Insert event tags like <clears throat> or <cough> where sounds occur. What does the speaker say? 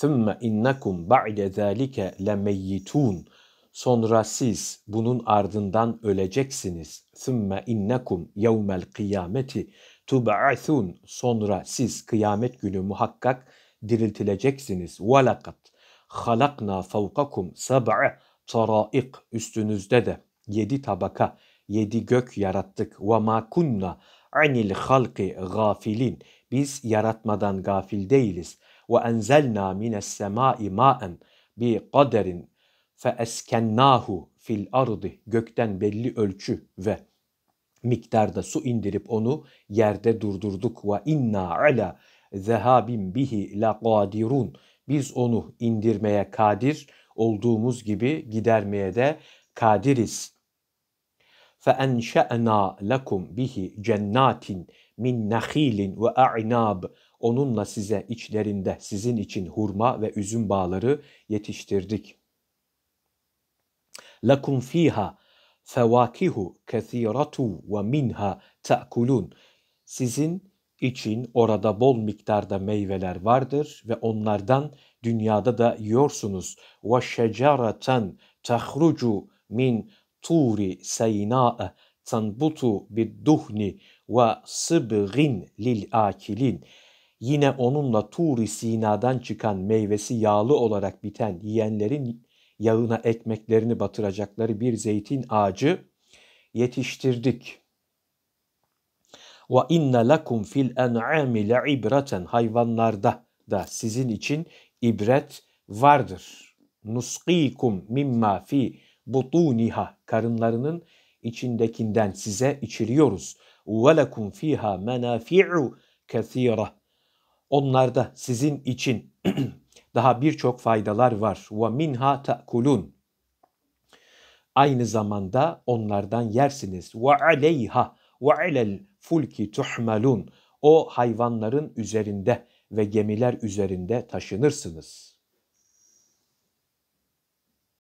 ثُمَّ اِنَّكُمْ بَعْدَ ذَٰلِكَ لَمَيِّتُونَ Sonra siz bunun ardından öleceksiniz. ثُمَّ اِنَّكُمْ يَوْمَ الْقِيَامَةِ تُبَعَثُونَ Sonra siz kıyamet günü muhakkak diriltileceksiniz. وَلَقَدْ خَلَقْنَا فَوْقَكُمْ سَبْعَ طَرَائِقْ Üstünüzde de yedi tabaka, yedi gök yarattık. وَمَا كُنَّا anil halki gafilin. Biz yaratmadan gafil değiliz ve enzelna mines semai ma'en bi kaderin fe eskennahu fil ardi gökten belli ölçü ve miktarda su indirip onu yerde durdurduk ve inna ala zehabin bihi la kadirun biz onu indirmeye kadir olduğumuz gibi gidermeye de kadiriz فَاَنْشَأْنَا لَكُمْ bihi cennatin min nahilin ve a'nab onunla size içlerinde sizin için hurma ve üzüm bağları yetiştirdik. Lakum fiha fevakihu kesiratu ve minha ta'kulun. Sizin için orada bol miktarda meyveler vardır ve onlardan dünyada da yiyorsunuz. Ve şecereten tahrucu min turi seynâ'e tanbutu bir duhni ve sıbgin lil akilin. Yine onunla Turi Sina'dan çıkan meyvesi yağlı olarak biten yiyenlerin yağına ekmeklerini batıracakları bir zeytin ağacı yetiştirdik. Ve inne lakum fil en'ami ibreten hayvanlarda da sizin için ibret vardır. Nuskikum mimma fi butuniha karınlarının içindekinden size içiriyoruz. Ve lekum fiha menafi'u kesira. Onlarda sizin için <clears throat> daha birçok faydalar var. Ve minha ta'kulun. Aynı zamanda onlardan yersiniz. Ve aleyha ve alel fulki tuhmalun. O hayvanların üzerinde ve gemiler üzerinde taşınırsınız.''